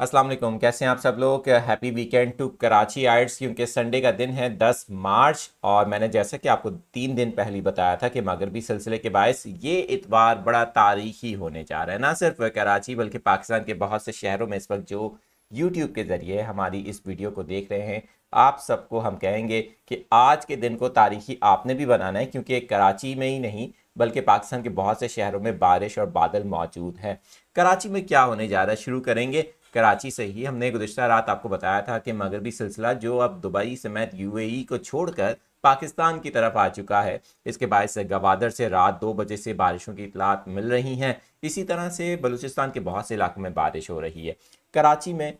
असलम कैसे हैं आप सब लोग happy weekend to Karachiites क्योंकि संडे का दिन है 10 मार्च और मैंने जैसा कि आपको तीन दिन पहले बताया था कि मगरबी सिलसिले के बायस ये इतवार बड़ा तारीखी होने जा रहा है ना सिर्फ कराची बल्कि पाकिस्तान के बहुत से शहरों में इस वक्त जो यूट्यूब के ज़रिए हमारी इस वीडियो को देख रहे हैं आप सबको हम कहेंगे कि आज के दिन को तारीखी आपने भी बनाना है क्योंकि कराची में ही नहीं बल्कि पाकिस्तान के बहुत से शहरों में बारिश और बादल मौजूद हैं कराची में क्या होने जा रहा है शुरू करेंगे कराची से ही हमने गुजशत रात आपको बताया था कि मगरबी सिलसिला जो अब दुबई समेत यूएई को छोड़कर पाकिस्तान की तरफ आ चुका है इसके बाद से गवादर से रात दो बजे से बारिशों की इतलात मिल रही हैं इसी तरह से बलूचिस्तान के बहुत से इलाकों में बारिश हो रही है कराची में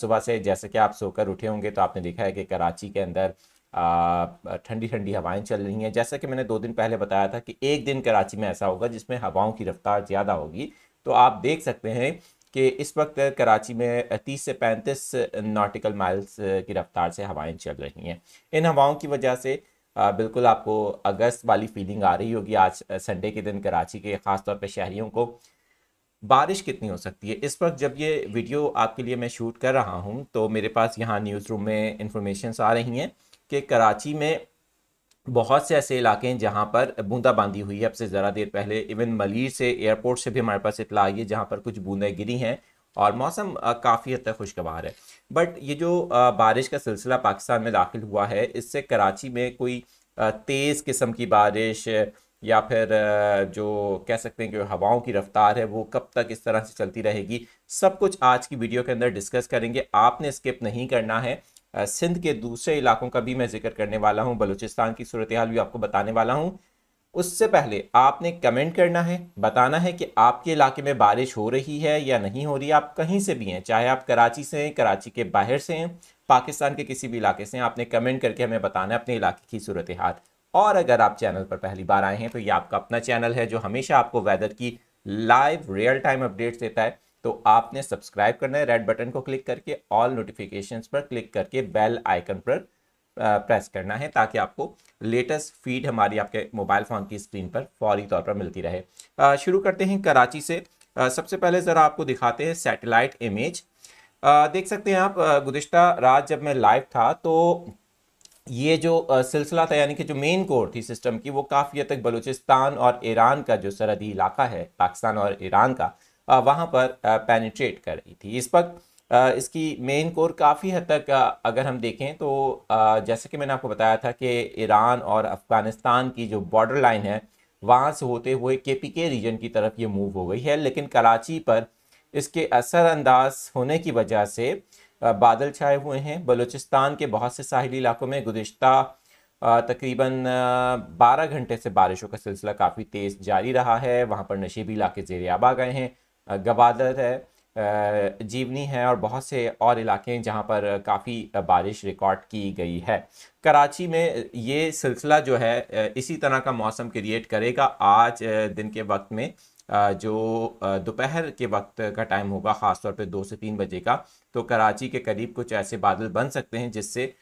सुबह से जैसे कि आप सोकर उठे होंगे तो आपने देखा है कि कराची के अंदर ठंडी ठंडी हवाएं चल रही हैं जैसा कि मैंने दो दिन पहले बताया था कि एक दिन कराची में ऐसा होगा जिसमें हवाओं की रफ्तार ज़्यादा होगी तो आप देख सकते हैं कि इस वक्त कराची में 30 से 35 नॉटिकल माइल्स की रफ्तार से हवाएं चल रही हैं इन हवाओं की वजह से बिल्कुल आपको अगस्त वाली फीलिंग आ रही होगी आज संडे के दिन कराची के ख़ासतौर पर शहरीों को बारिश कितनी हो सकती है इस वक्त जब ये वीडियो आपके लिए मैं शूट कर रहा हूँ तो मेरे पास यहाँ न्यूज़ रूम में इंफॉर्मेशन आ रही हैं कि कराची में बहुत से ऐसे इलाके हैं जहाँ पर बूंदाबांदी हुई है अब से ज़रा देर पहले इवन मलिर से एयरपोर्ट से भी हमारे पास इतला आई है जहाँ पर कुछ बूंदें गिरी हैं और मौसम काफ़ी हद तक खुशगवार है बट ये जो बारिश का सिलसिला पाकिस्तान में दाखिल हुआ है इससे कराची में कोई तेज़ किस्म की बारिश या फिर जो कह सकते हैं कि हवाओं की रफ्तार है वो कब तक इस तरह से चलती रहेगी सब कुछ आज की वीडियो के अंदर डिस्कस करेंगे आपने स्किप नहीं करना है सिंध के दूसरे इलाकों का भी मैं जिक्र करने वाला हूँ बलूचिस्तान की सूरत हाल भी आपको बताने वाला हूँ उससे पहले आपने कमेंट करना है बताना है कि आपके इलाके में बारिश हो रही है या नहीं हो रही आप कहीं से भी हैं चाहे आप कराची से हैं कराची के बाहर से हैं पाकिस्तान के किसी भी इलाके से हैं आपने कमेंट करके हमें बताना है अपने इलाके की सूरत हाल और अगर आप चैनल पर पहली बार आए हैं तो ये आपका अपना चैनल है जो हमेशा आपको वेदर की लाइव रियल टाइम अपडेट्स देता है तो आपने सब्सक्राइब करना है रेड बटन को क्लिक करके ऑल नोटिफिकेशंस पर क्लिक करके बेल आइकन पर प्रेस करना है ताकि आपको लेटेस्ट फीड हमारी आपके मोबाइल फ़ोन की स्क्रीन पर फौरी तौर पर मिलती रहे शुरू करते हैं कराची से सबसे पहले ज़रा आपको दिखाते हैं सैटेलाइट इमेज देख सकते हैं आप गुज्त रात जब मैं लाइव था तो ये जो सिलसिला था यानी कि जो मेन कोर थी सिस्टम की वो काफ़ी हद तक बलूचिस्तान और ईरान का जो सरहदी इलाका है पाकिस्तान और ईरान का वहाँ पर पैनिट्रेट कर रही थी इस वक्त इसकी मेन कोर काफ़ी हद तक अगर हम देखें तो जैसे कि मैंने आपको बताया था कि ईरान और अफ़गानिस्तान की जो बॉर्डर लाइन है वहाँ से होते हुए के पी के रीजन की तरफ ये मूव हो गई है लेकिन कराची पर इसके असरअंदाज होने की वजह से बादल छाए हुए हैं बलूचिस्तान के बहुत से साहिली इलाकों में गुज्त तकरीबन 12 घंटे से बारिशों का सिलसिला काफ़ी तेज़ जारी रहा है वहाँ पर नशीबी इलाके जेरियाबा गए हैं गवादर है जीवनी है और बहुत से और इलाके हैं जहाँ पर काफ़ी बारिश रिकॉर्ड की गई है कराची में ये सिलसिला जो है इसी तरह का मौसम क्रिएट करेगा आज दिन के वक्त में जो दोपहर के वक्त का टाइम होगा ख़ासतौर पे दो से तीन बजे का तो कराची के करीब कुछ ऐसे बादल बन सकते हैं जिससे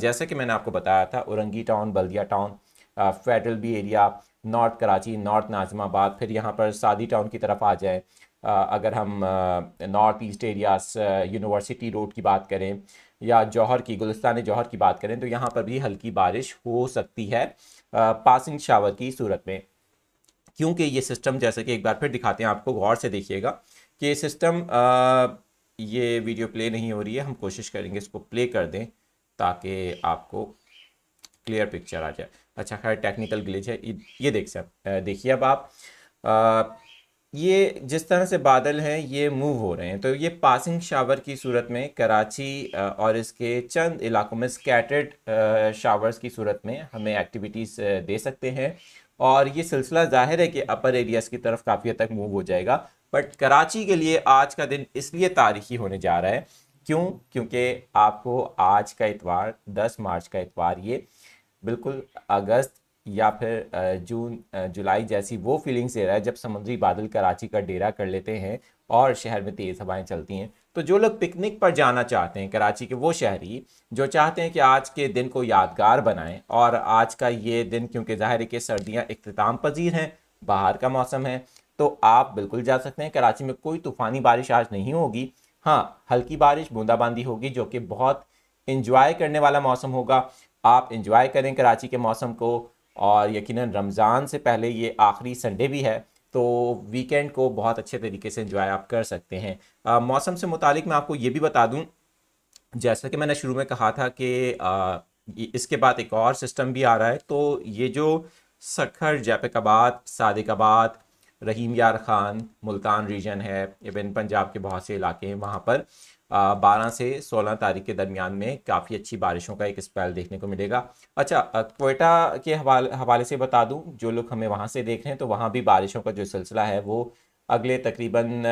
जैसे कि मैंने आपको बताया था Orangi town Baldia town federal B area north Karachi north Nazimabad फिर यहाँ पर सादी टाउन की तरफ आ जाए अगर हम north east areas university road की बात करें या जौहर की गुलस्तान जौहर की बात करें तो यहाँ पर भी हल्की बारिश हो सकती है पासिंग शावर की सूरत में क्योंकि ये सिस्टम जैसे कि एक बार फिर दिखाते हैं आपको गौर से देखिएगा कि ये सिस्टम ये वीडियो प्ले नहीं हो रही है हम कोशिश करेंगे इसको प्ले कर दें ताकि आपको क्लियर पिक्चर आ जाए अच्छा खैर टेक्निकल ग्लिच है ये देख सक देखिए अब आप आ, ये जिस तरह से बादल हैं ये मूव हो रहे हैं तो ये पासिंग शावर की सूरत में कराची और इसके चंद इलाकों में स्कैटर्ड शावर्स की सूरत में हमें एक्टिविटीज़ दे सकते हैं और ये सिलसिला जाहिर है कि अपर एरियाज़ की तरफ काफ़ी हद तक मूव हो जाएगा बट कराची के लिए आज का दिन इसलिए तारीखी होने जा रहा है क्यों क्योंकि आपको आज का इतवार दस मार्च का इतवार ये बिल्कुल अगस्त या फिर जून जुलाई जैसी वो फीलिंग्स दे रहा है जब समुद्री बादल कराची का डेरा कर लेते हैं और शहर में तेज़ हवाएं चलती हैं तो जो लोग पिकनिक पर जाना चाहते हैं कराची के वो शहरी जो चाहते हैं कि आज के दिन को यादगार बनाएं और आज का ये दिन क्योंकि ज़ाहिर है कि सर्दियाँ अख्ताम पजीर हैं बाहर का मौसम है तो आप बिल्कुल जा सकते हैं कराची में कोई तूफ़ानी बारिश आज नहीं होगी हाँ हल्की बारिश बूंदाबांदी होगी जो कि बहुत इंजॉय करने वाला मौसम होगा आप इंजॉय करें कराची के मौसम को और यकीनन रमज़ान से पहले ये आखिरी संडे भी है तो वीकेंड को बहुत अच्छे तरीके से इंजॉय आप कर सकते हैं आ, मौसम से मुतालिक मैं आपको ये भी बता दूँ जैसा कि मैंने शुरू में कहा था कि इसके बाद एक और सिस्टम भी आ रहा है तो ये जो सखर जैपकाबाद सादिकाबाद रहीम यार खान मुल्तान रीजन है इवन पंजाब के बहुत से इलाके हैं वहाँ पर बारह से सोलह तारीख के दरमियान में काफ़ी अच्छी बारिशों का एक स्पेल देखने को मिलेगा अच्छा कोयटा के हवाले हवाले से बता दूं जो लोग हमें वहां से देख रहे हैं तो वहां भी बारिशों का जो सिलसिला है वो अगले तकरीबन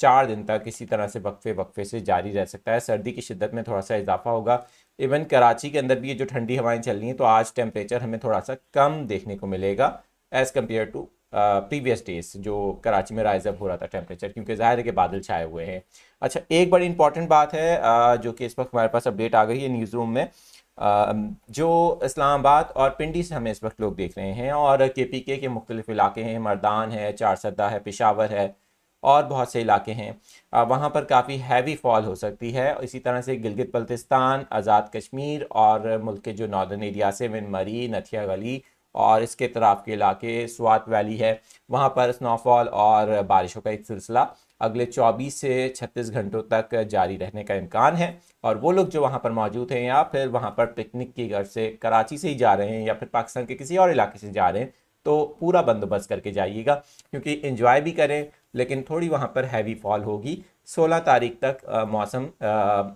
चार दिन तक इसी तरह से वक्फे वक्फे से जारी रह सकता है सर्दी की शिद्दत में थोड़ा सा इजाफा होगा इवन कराची के अंदर भी ये जो ठंडी हवाएं चल रही हैं तो आज टेम्परेचर हमें थोड़ा सा कम देखने को मिलेगा as compare to previous days जो कराची में राइजअप हो रहा था टेम्परेचर क्योंकि ज़ाहिर है कि बादल छाए हुए हैं अच्छा एक बड़ी इंपॉर्टेंट बात है जो कि इस वक्त हमारे पास अपडेट आ गई है न्यूज़ रूम में जो इस्लामाबाद और पिंडी से हमें इस वक्त लोग देख रहे हैं और के पी के के मुख्तलिफ इलाके हैं मरदान है चारसदा है पेशावर है और बहुत से इलाके हैं वहाँ पर काफ़ी हैवी फॉल हो सकती है इसी तरह से गिलगित बल्तिस्तान आज़ाद कश्मीर और मुल्क के जो नॉर्दर्न एरिया से मिन मरी नथिया गली और इसके तरफ के इलाके स्वात वैली है वहाँ पर स्नोफॉल और बारिशों का एक सिलसिला अगले 24 से 36 घंटों तक जारी रहने का इम्कान है और वो लोग जो वहाँ पर मौजूद हैं या फिर वहाँ पर पिकनिक की गर्ज से कराची से ही जा रहे हैं या फिर पाकिस्तान के किसी और इलाके से जा रहे हैं तो पूरा बंदोबस्त करके जाइएगा क्योंकि इन्जॉय भी करें लेकिन थोड़ी वहाँ पर हैवी फॉल होगी 16 तारीख तक आ, मौसम आ, आ,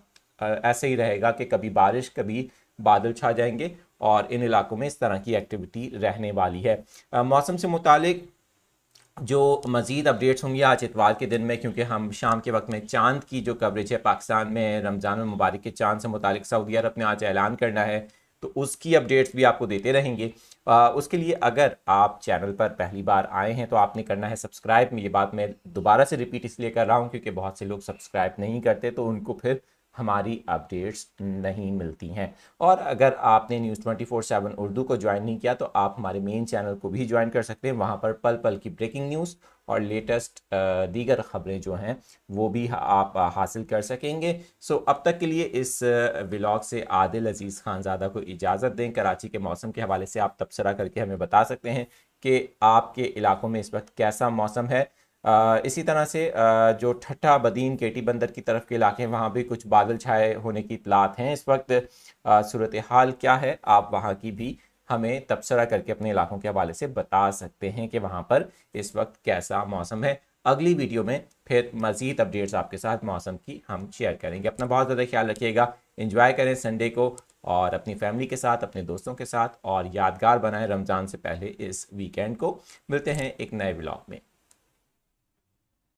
ऐसे ही रहेगा कि कभी बारिश कभी बादल छा जाएंगे और इन इलाकों में इस तरह की एक्टिविटी रहने वाली है मौसम से मुतालिक जो मज़ीद अपडेट्स होंगी आज इतवार के दिन में क्योंकि हम शाम के वक्त में चांद की जो कवरेज है पाकिस्तान में रमज़ान मुबारक के चांद से मुतल सऊदी अरब ने आज ऐलान करना है तो उसकी अपडेट्स भी आपको देते रहेंगे आ, उसके लिए अगर आप चैनल पर पहली बार आए हैं तो आपने करना है सब्सक्राइब ये बात मैं दोबारा से रिपीट इसलिए कर रहा हूँ क्योंकि बहुत से लोग सब्सक्राइब नहीं करते तो उनको फिर हमारी अपडेट्स नहीं मिलती हैं और अगर आपने news twenty four seven Urdu को ज्वाइन नहीं किया तो आप हमारे मेन चैनल को भी ज्वाइन कर सकते हैं वहाँ पर पल पल की ब्रेकिंग न्यूज़ और लेटेस्ट दीगर ख़बरें जो हैं वो भी आप हासिल कर सकेंगे सो अब तक के लिए इस व्लॉग से आदिल अजीज़ खानजादा को इजाज़त दें कराची के मौसम के हवाले से आप तबसरा करके हमें बता सकते हैं कि आपके इलाकों में इस वक्त कैसा मौसम है इसी तरह से जो ठट्ठा बदीन केटी बंदर की तरफ के इलाके हैं वहाँ भी कुछ बादल छाए होने की इतलात हैं इस वक्त सूरत हाल क्या है आप वहाँ की भी हमें तबसरा करके अपने इलाकों के हवाले से बता सकते हैं कि वहाँ पर इस वक्त कैसा मौसम है अगली वीडियो में फिर मज़ीद अपडेट्स आपके साथ मौसम की हम शेयर करेंगे अपना बहुत ज़्यादा ख्याल रखिएगा इंजॉय करें संडे को और अपनी फैमिली के साथ अपने दोस्तों के साथ और यादगार बनाएं रमज़ान से पहले इस वीकेंड को मिलते हैं एक नए ब्लॉग में